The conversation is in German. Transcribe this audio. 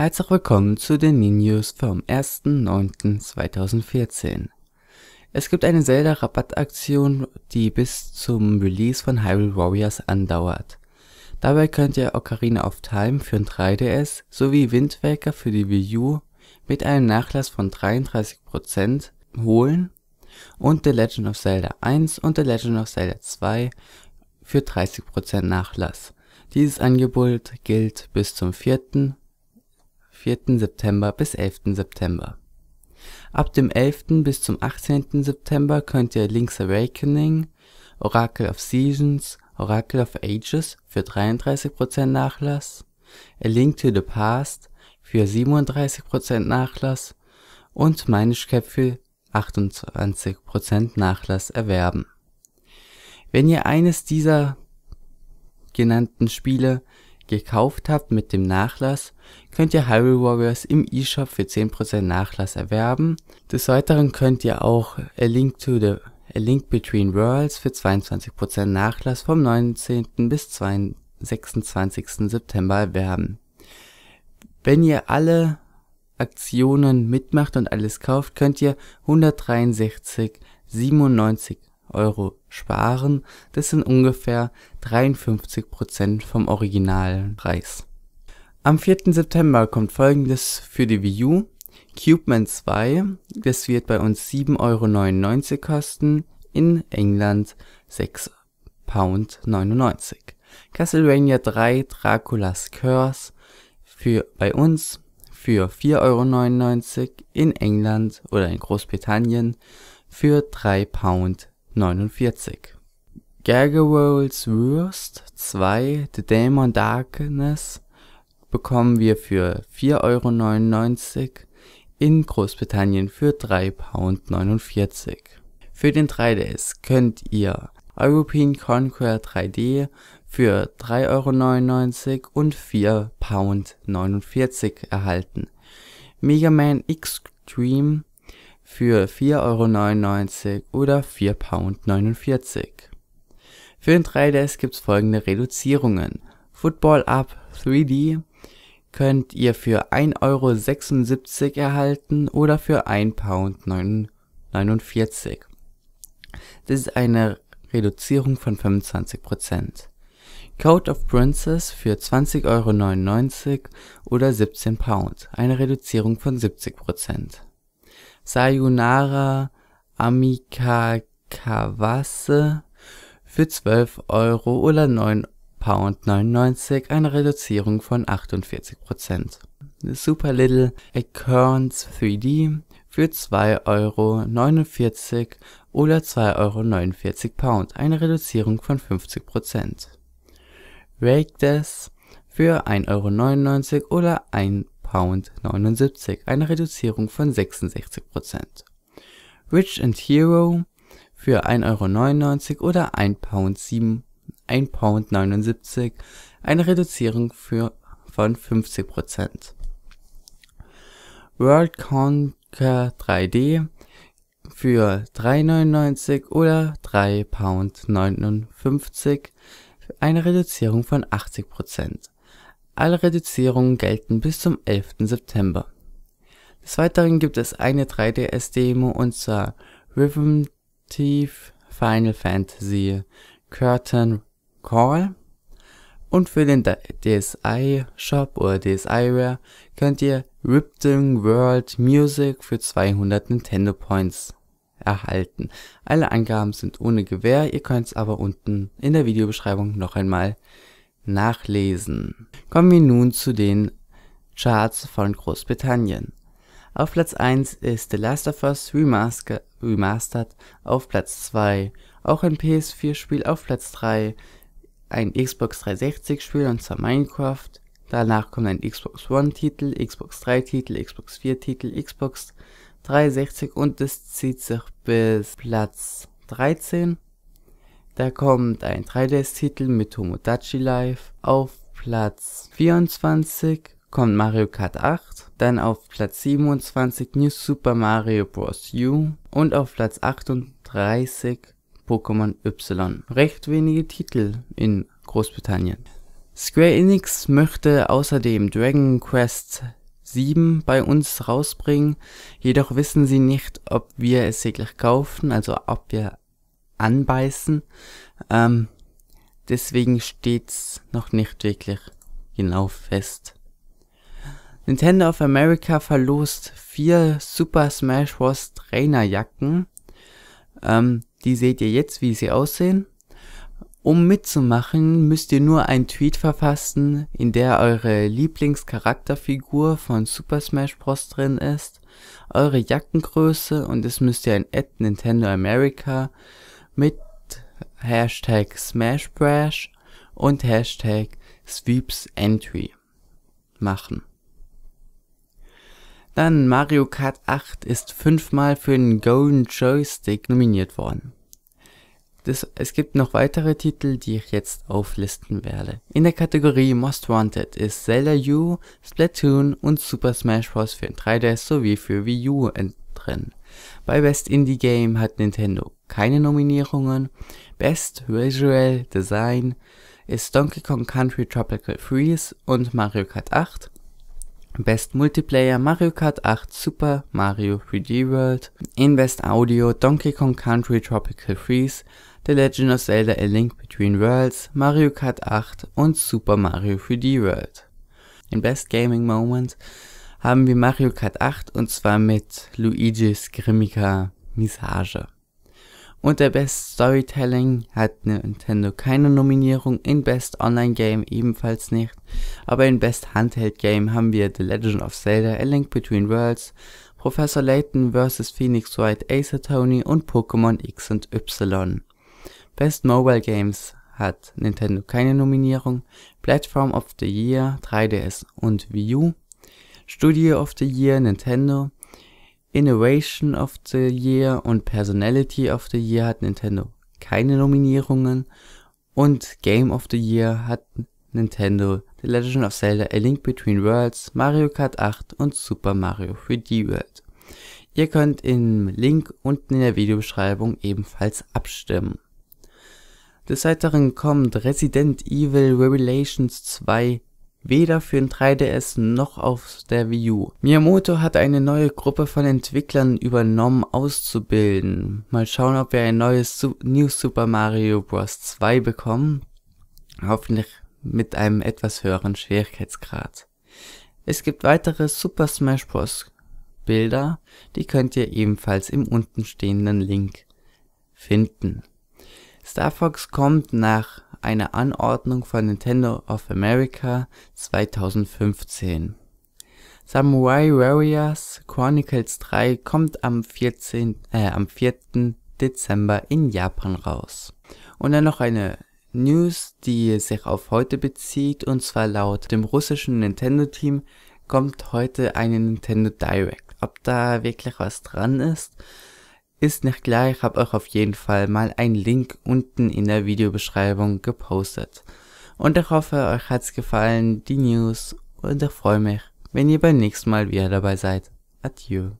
Herzlich willkommen zu den News vom 1.9.2014. Es gibt eine Zelda-Rabattaktion, die bis zum Release von Hyrule Warriors andauert. Dabei könnt ihr Ocarina of Time für ein 3DS sowie Wind Waker für die Wii U mit einem Nachlass von 33% holen und The Legend of Zelda 1 und The Legend of Zelda 2 für 30% Nachlass. Dieses Angebot gilt bis zum 4. 4. September bis 11. September. Ab dem 11. bis zum 18. September könnt ihr Link's Awakening, Oracle of Seasons, Oracle of Ages für 33% Nachlass, A Link to the Past für 37% Nachlass und Minish Cap 28% Nachlass erwerben. Wenn ihr eines dieser genannten Spiele gekauft habt mit dem Nachlass, könnt ihr Hyrule Warriors im eShop für 10% Nachlass erwerben. Des Weiteren könnt ihr auch A Link to the A Link Between Worlds für 22% Nachlass vom 19. bis 26. September erwerben. Wenn ihr alle Aktionen mitmacht und alles kauft, könnt ihr 163,97 Euro sparen, das sind ungefähr 53 Prozent vom Originalpreis. Am 4. September kommt folgendes für die Wii U. Cubeman 2, das wird bei uns 7,99 Euro kosten, in England 6,99 Pound. Castlevania 3 Draculas Curse für bei uns für 4,99 Euro, in England oder in Großbritannien für 3,99 Pound 49. Gargoyles Wurst 2 The Demon Darkness bekommen wir für 4,99 Euro, in Großbritannien für 3,49 Pound. Für den 3DS könnt ihr European Conquer 3D für 3,99 Euro und 4,49 Pound erhalten. Mega Man X für 4,99 Euro oder 4,49 Pound. Für den 3DS gibt's folgende Reduzierungen. Football Up 3D könnt ihr für 1,76 Euro erhalten oder für 1,49 Pound. Das ist eine Reduzierung von 25%. Code of Princess für 20,99 Euro oder 17 Pound, eine Reduzierung von 70%. Sayonara Amikakawase für 12 Euro oder 9 Pound, 99, eine Reduzierung von 48%. Super Little Acorns 3D für 2,49 Euro oder 2,49 Euro, Pound, eine Reduzierung von 50%. Rake Death für 1,99 Euro oder 1 £79, eine Reduzierung von 66%. Rich and Hero für 1,99 Euro oder £1,79, eine Reduzierung für, von 50%. World Conquer 3D für 3,99 oder 3,59 Pound, eine Reduzierung von 80%. Alle Reduzierungen gelten bis zum 11. September. Des Weiteren gibt es eine 3DS-Demo und zwar Rhythm Thief Final Fantasy Curtain Call. Und für den DSi Shop oder DSiWare könnt ihr Ripton World Music für 200 Nintendo Points erhalten. Alle Angaben sind ohne Gewähr, ihr könnt es aber unten in der Videobeschreibung noch einmal nachlesen. Kommen wir nun zu den Charts von Großbritannien. Auf Platz 1 ist The Last of Us Remastered auf Platz 2, auch ein PS4-Spiel auf Platz 3, ein Xbox 360-Spiel und zwar Minecraft, danach kommt ein Xbox One-Titel, Xbox 3-Titel, Xbox 4-Titel, Xbox 360 und es zieht sich bis Platz 13. Da kommt ein 3DS-Titel mit Tomodachi Life. Auf Platz 24 kommt Mario Kart 8. Dann auf Platz 27 New Super Mario Bros. U. Und auf Platz 38 Pokémon Y. Recht wenige Titel in Großbritannien. Square Enix möchte außerdem Dragon Quest 7 bei uns rausbringen, jedoch wissen sie nicht, ob wir es wirklich kaufen, also ob wir anbeißen. Ähm, deswegen steht's noch nicht wirklich genau fest. Nintendo of America verlost vier Super Smash Bros. Trainerjacken. Ähm, die seht ihr jetzt, wie sie aussehen. Um mitzumachen, müsst ihr nur einen Tweet verfassen, in der eure Lieblingscharakterfigur von Super Smash Bros. drin ist, eure Jackengröße und es müsst ihr ein Ad Nintendo America mit Hashtag SmashBrash und Hashtag SweepsEntry machen. Dann Mario Kart 8 ist fünfmal für den Golden Joystick nominiert worden. Das, es gibt noch weitere Titel, die ich jetzt auflisten werde. In der Kategorie Most Wanted ist Zelda U, Splatoon und Super Smash Bros. für den 3DS sowie für Wii U drin. Bei Best Indie Game hat Nintendo keine Nominierungen. Best Visual Design ist Donkey Kong Country Tropical Freeze und Mario Kart 8. Best Multiplayer Mario Kart 8 Super Mario 3D World. In Best Audio Donkey Kong Country Tropical Freeze, The Legend of Zelda A Link Between Worlds, Mario Kart 8 und Super Mario 3D World. In Best Gaming Moment haben wir Mario Kart 8 und zwar mit Luigi's grimmiger Misage. Und der Best Storytelling hat Nintendo keine Nominierung, in Best Online Game ebenfalls nicht, aber in Best Handheld Game haben wir The Legend of Zelda A Link Between Worlds, Professor Layton vs. Phoenix Wright Ace Attorney und Pokémon X und Y. Best Mobile Games hat Nintendo keine Nominierung, Platform of the Year 3DS und Wii U, Studio of the Year Nintendo, Innovation of the Year und Personality of the Year hat Nintendo keine Nominierungen und Game of the Year hat Nintendo The Legend of Zelda A Link Between Worlds, Mario Kart 8 und Super Mario 3D World. Ihr könnt im Link unten in der Videobeschreibung ebenfalls abstimmen. Des Weiteren kommt Resident Evil Revelations 2 weder für den 3DS noch auf der Wii U. Miyamoto hat eine neue Gruppe von Entwicklern übernommen auszubilden. Mal schauen, ob wir ein neues Su New Super Mario Bros. 2 bekommen. Hoffentlich mit einem etwas höheren Schwierigkeitsgrad. Es gibt weitere Super Smash Bros. Bilder, die könnt ihr ebenfalls im untenstehenden Link finden. Star Fox kommt nach einer Anordnung von Nintendo of America 2015. Samurai Warriors Chronicles 3 kommt am, 14, äh, am 4. Dezember in Japan raus. Und dann noch eine News, die sich auf heute bezieht, und zwar laut dem russischen Nintendo-Team kommt heute eine Nintendo Direct. Ob da wirklich was dran ist, ist nicht klar, ich habe euch auf jeden Fall mal einen Link unten in der Videobeschreibung gepostet. Und ich hoffe, euch hat's gefallen, die News, und ich freue mich, wenn ihr beim nächsten Mal wieder dabei seid. Adieu.